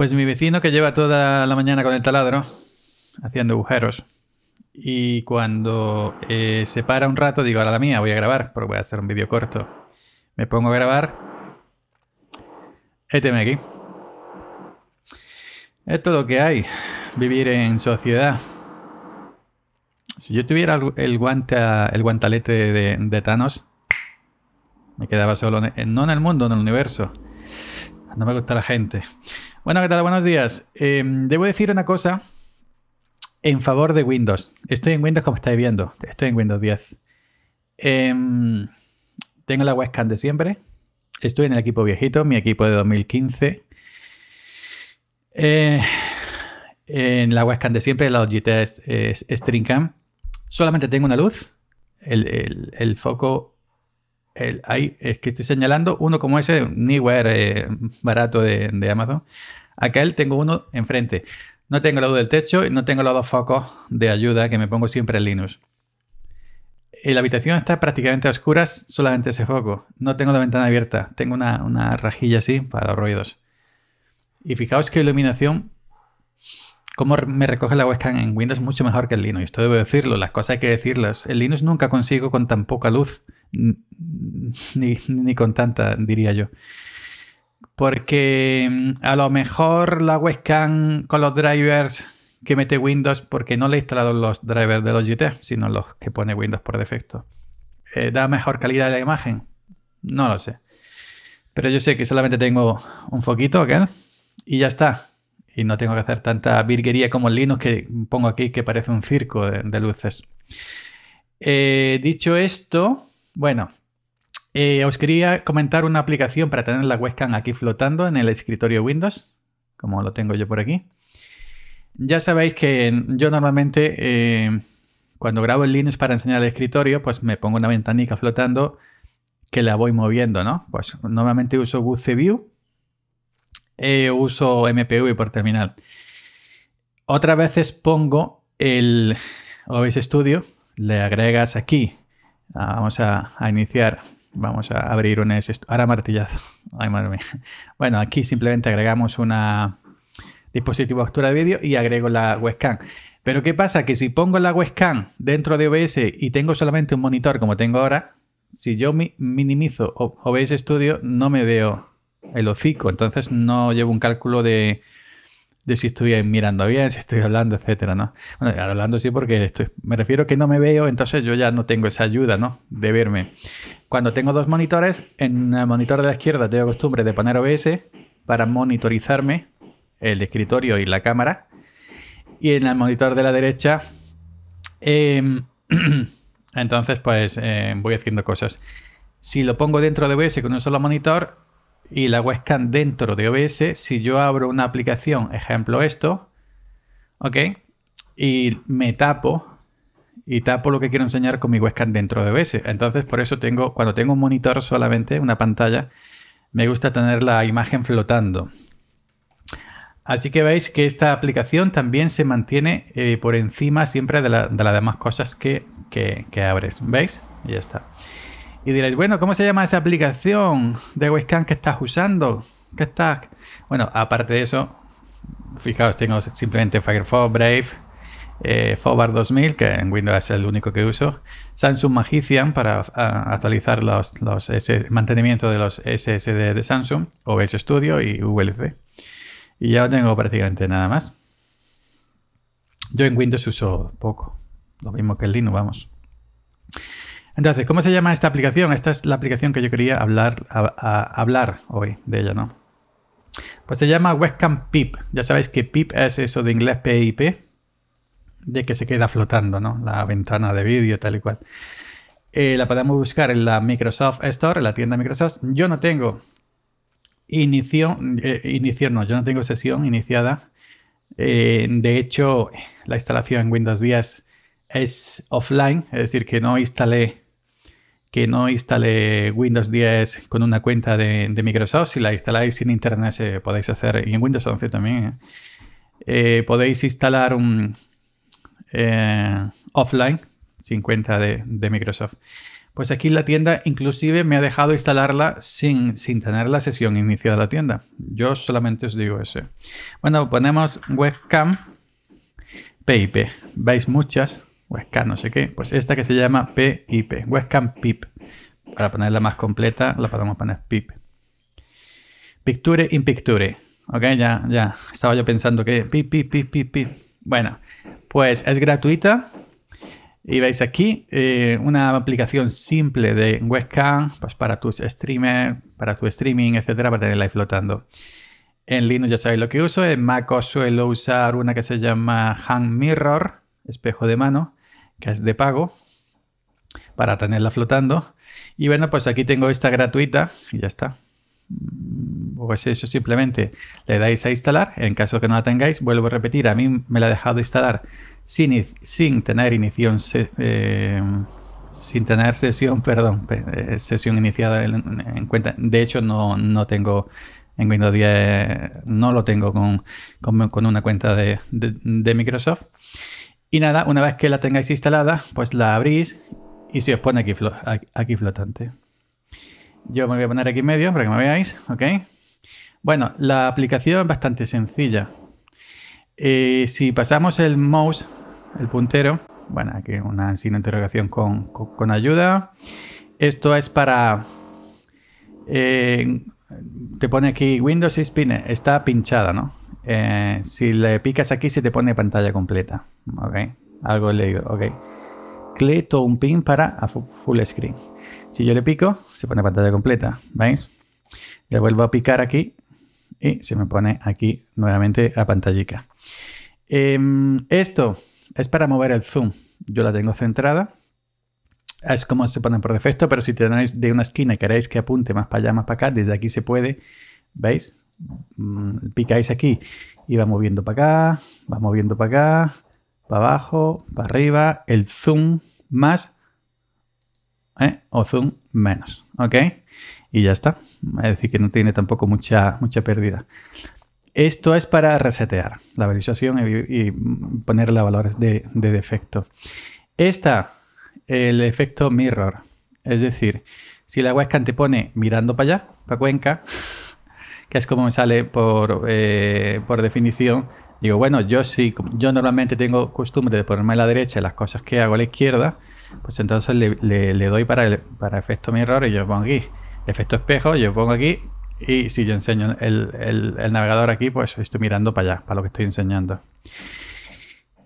Pues mi vecino que lleva toda la mañana con el taladro haciendo agujeros. Y cuando eh, se para un rato, digo, ahora la mía, voy a grabar, porque voy a hacer un vídeo corto. Me pongo a grabar. Éteme aquí. es todo lo que hay, vivir en sociedad. Si yo tuviera el, guante el guantalete de, Thanos, me quedaba solo, en, no en el mundo, en el universo. No me gusta la gente. Bueno, ¿qué tal? Buenos días. Em, debo decir una cosa en favor de Windows. Estoy en Windows como estáis viendo. Estoy en Windows 10. Em, tengo la webcam de siempre. Estoy en el equipo viejito, mi equipo de 2015. Eh, en la webcam de siempre, la Logitech es eh, StreamCam. Solamente tengo una luz. el foco Ahí es que estoy señalando uno como ese, Niware eh, barato de, Amazon. Acá él tengo uno enfrente. No tengo la del techo y no tengo los dos focos de ayuda que me pongo siempre en Linux. En eh, la habitación está prácticamente a oscuras, solamente ese foco. No tengo la ventana abierta, tengo una, rajilla así para los ruidos. Y fijaos qué iluminación, cómo me recoge la webcam en Windows mucho mejor que en Linux. Esto debo decirlo, las cosas hay que decirlas. En Linux nunca consigo con tan poca luz ni, con tanta, diría yo. Porque mm, a lo mejor la webcam con los drivers que mete Windows, porque no le he instalado los drivers de los GT, sino los que pone Windows por defecto, eh, da mejor calidad de la imagen. No lo sé. Pero yo sé que solamente tengo un foquito, ¿ok? Y ya está. Y no tengo que hacer tanta virguería como en Linux que pongo aquí, que parece un circo de, luces. Eh, dicho esto, bueno, eh, os quería comentar una aplicación para tener la webcam aquí flotando en el escritorio Windows, como lo tengo yo por aquí. Ya sabéis que yo normalmente eh, cuando grabo en Linux para enseñar el escritorio, pues me pongo una ventanica flotando que la voy moviendo, ¿no? Pues normalmente uso WCview View, eh, uso MPV por terminal. Otras veces pongo el OBS Studio, le agregas aquí Ah, vamos a, iniciar. Vamos a abrir un... Ahora martillazo. Ay, madre mía. Bueno, aquí simplemente agregamos una dispositivo captura de vídeo y agrego la webcam. Pero ¿qué pasa? Que si pongo la webcam dentro de OBS y tengo solamente un monitor como tengo ahora, si yo minimizo OBS Studio no me veo el hocico, entonces no llevo un cálculo de, si estoy mirando bien, si estoy hablando, etcétera, ¿no? Bueno, hablando sí porque estoy, me refiero que no me veo, entonces yo ya no tengo esa ayuda, ¿no? De verme. Cuando tengo dos monitores, en el monitor de la izquierda tengo costumbre de poner OBS para monitorizarme el escritorio y la cámara. Y en el monitor de la derecha, em, entonces pues em, voy haciendo cosas. Si lo pongo dentro de OBS con un solo monitor, y la webcam dentro de OBS, si yo abro una aplicación, ejemplo esto, ¿ok? Y me tapo y tapo lo que quiero enseñar con mi webcam dentro de OBS. Entonces, por eso tengo, cuando tengo un monitor solamente, una pantalla, me gusta tener la imagen flotando. Así que veis que esta aplicación también se mantiene eh, por encima siempre de, las demás cosas que, que, abres. ¿Veis? ya está. Y diréis, bueno, ¿cómo se llama esa aplicación de webcam que estás usando? ¿Qué estás? Bueno, aparte de eso, fijaos, tengo simplemente Firefox, Brave, eh, Fobar 2000, que en Windows es el único que uso, Samsung Magician para ah, actualizar los, los mantenimiento de los SSD de Samsung, OBS Studio y VLC. Y ya no tengo prácticamente nada más. Yo en Windows uso poco, lo mismo que en Linux, vamos. Entonces, ¿cómo se llama esta aplicación? Esta es la aplicación que yo quería hablar, hablar hoy de ella, ¿no? Pues se llama Webcam Pip. Ya sabéis que Pip es eso de inglés PIP, de que se queda flotando, ¿no? La ventana de vídeo, tal y cual. Eh, la podemos buscar en la Microsoft Store, en la tienda Microsoft. Yo no tengo inicio, eh, no, yo no tengo sesión iniciada. Eh, de hecho, la instalación en Windows 10 es offline, es decir, que no instalé que no instale Windows 10 con una cuenta de, Microsoft. Si la instaláis sin internet, se eh, podéis hacer, y en Windows 11 también, ¿eh? Eh, podéis instalar un offline sin cuenta de, Microsoft. Pues aquí la tienda inclusive me ha dejado instalarla sin, sin tener la sesión iniciada la tienda. Yo solamente os digo eso. Bueno, ponemos webcam PIP. Veis muchas. Webcam no sé qué. Pues esta que se llama PIP, Webcam PIP. Para ponerla más completa, la podemos poner PIP. Picture in Picture. Ok, ya, ya. Estaba yo pensando que PIP, PIP, PIP, PIP. PIP. Bueno, pues es gratuita. Y veis aquí eh, una aplicación simple de webcam pues para tus streamers, para tu streaming, etcétera, para tenerla ahí flotando. En Linux ya sabéis lo que uso. En Mac os suelo usar una que se llama Hand Mirror, espejo de mano que es de pago, para tenerla flotando. Y bueno, pues aquí tengo esta gratuita y ya está. Mm, pues eso simplemente le dais a instalar. En caso de que no la tengáis, vuelvo a repetir, a mí me la ha dejado instalar sin, sin tener inición, eh, sin tener sesión, perdón, eh, sesión iniciada en, cuenta. De hecho, no, tengo en Windows 10 no lo tengo con, una cuenta de, de Microsoft. Y nada, una vez que la tengáis instalada, pues la abrís y se os pone aquí, aquí flotante. Yo me voy a poner aquí en medio para que me veáis, ¿ok? Bueno, la aplicación es bastante sencilla. Eh, si pasamos el mouse, el puntero, bueno, aquí una de interrogación con, ayuda. Esto es para... Eh, te pone aquí Windows y pin, está pinchada, ¿no? Eh, si le picas aquí se te pone pantalla completa. Ok, algo le digo. Ok, Cleto un pin para full screen. Si yo le pico, se pone pantalla completa. ¿Veis? Le vuelvo a picar aquí y se me pone aquí nuevamente a pantallica. Em, esto es para mover el zoom. Yo la tengo centrada. Es como se pone por defecto, pero si tenéis de una esquina y queréis que apunte más para allá, más para acá, desde aquí se puede. ¿Veis? Mm, picáis aquí y va moviendo para acá, va moviendo para acá, para abajo, para arriba, el zoom más ¿eh? o zoom menos, ¿ok? Y ya está, es decir que no tiene tampoco mucha, mucha pérdida. Esto es para resetear la visualización y, ponerle valores de, defecto. esta el efecto mirror, es decir, si la webcam te pone mirando para allá, para Cuenca, que es como me sale por, eh, definición. Digo, bueno, yo sí, yo normalmente tengo costumbre de ponerme a la derecha las cosas que hago a la izquierda, pues entonces le, doy para, para efecto mirror y yo pongo aquí. Efecto espejo, yo pongo aquí. Y si yo enseño el, navegador aquí, pues estoy mirando para allá, para lo que estoy enseñando.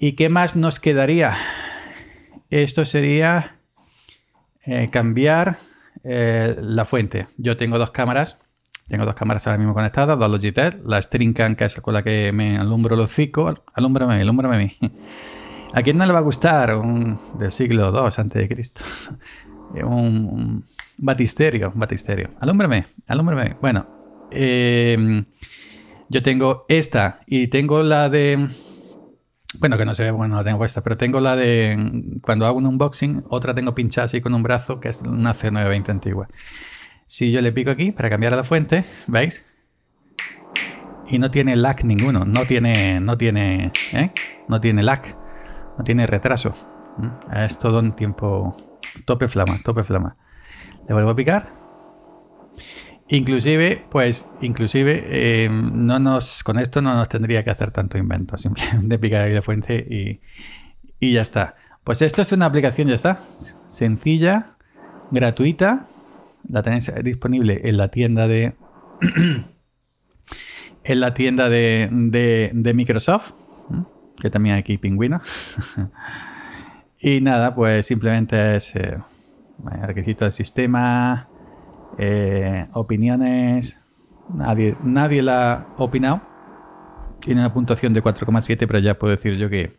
¿Y qué más nos quedaría? Esto sería eh, cambiar eh, la fuente. Yo tengo dos cámaras tengo dos cámaras ahora mismo conectadas, dos Logitech, la Streamcam que es con la que me alumbro los hocico. Alúmbrame, alúmbrame a mí. ¿A quién no le va a gustar un del siglo II antes de Cristo? Eh, un, batisterio, batisterio. Alúmbrame, alúmbrame. Bueno, eh, yo tengo esta y tengo la de... Bueno, que no se ve, bueno, la tengo esta, pero tengo la de... Cuando hago un unboxing, otra tengo pinchada así con un brazo, que es una C920 antigua. Si yo le pico aquí para cambiar la fuente, ¿veis? Y no tiene lag ninguno, no tiene, no tiene, ¿eh? no tiene lag, no tiene retraso. Es todo un tiempo tope flama, tope flama. Le vuelvo a picar. Inclusive, pues, inclusive, eh, no nos, con esto no nos tendría que hacer tanto invento. Simplemente picar ahí la fuente y, y ya está. Pues esto es una aplicación, ya está. Sencilla, gratuita la tenéis disponible en la tienda de. en la tienda de, de, Microsoft. Que también aquí pingüino, y nada, pues simplemente es eh, requisito del sistema. Eh, opiniones. Nadie, nadie la ha opinado. Tiene una puntuación de 4,7, pero ya puedo decir yo que,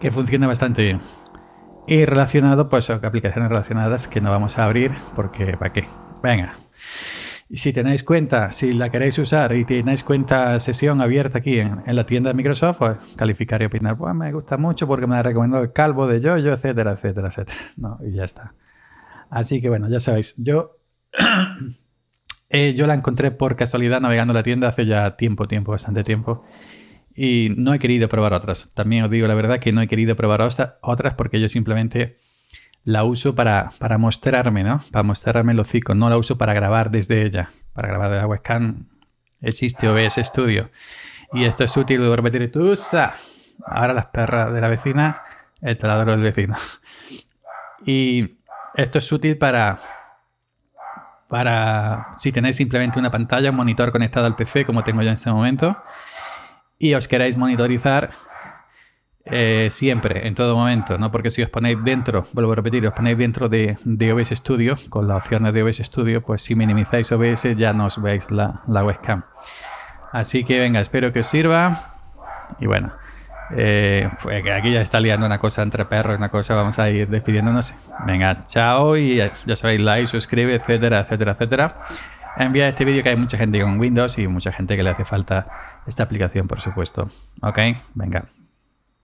que funciona bastante bien. Y relacionado, pues aplicaciones relacionadas que no vamos a abrir porque ¿para qué? Venga. Y si tenéis cuenta, si la queréis usar y tenéis cuenta sesión abierta aquí en, la tienda de Microsoft, pues, calificar y opinar, pues me gusta mucho porque me ha recomendado el calvo de Jojo, etcétera, etcétera, etcétera. No, y ya está. Así que bueno, ya sabéis, yo, eh, yo la encontré por casualidad navegando la tienda hace ya tiempo, tiempo, bastante tiempo. Y no he querido probar otras. También os digo la verdad que no he querido probar otras porque yo simplemente la uso para, para mostrarme, ¿no? Para mostrarme el hocico. No la uso para grabar desde ella. Para grabar de la webcam existe OBS ah. Studio. Y esto es útil, de repetir. usa Ahora las perras de la vecina, el taladro del vecino. Y esto es útil para, para si tenéis simplemente una pantalla, un monitor conectado al PC, como tengo yo en este momento, y os queráis monitorizar eh, siempre, en todo momento, ¿no? Porque si os ponéis dentro, vuelvo a repetir, os ponéis dentro de, OBS Studio, con la opción de OBS Studio, pues si minimizáis OBS ya no os veis la, la webcam. Así que venga, espero que os sirva. Y bueno, pues aquí ya está liando una cosa entre perros, una cosa, vamos a ir despidiéndonos. Venga, chao y ya, ya sabéis, like, suscribe, etcétera, etcétera, etcétera. Envía este vídeo que hay mucha gente con Windows y mucha gente que le hace falta esta aplicación, por supuesto. Ok, venga,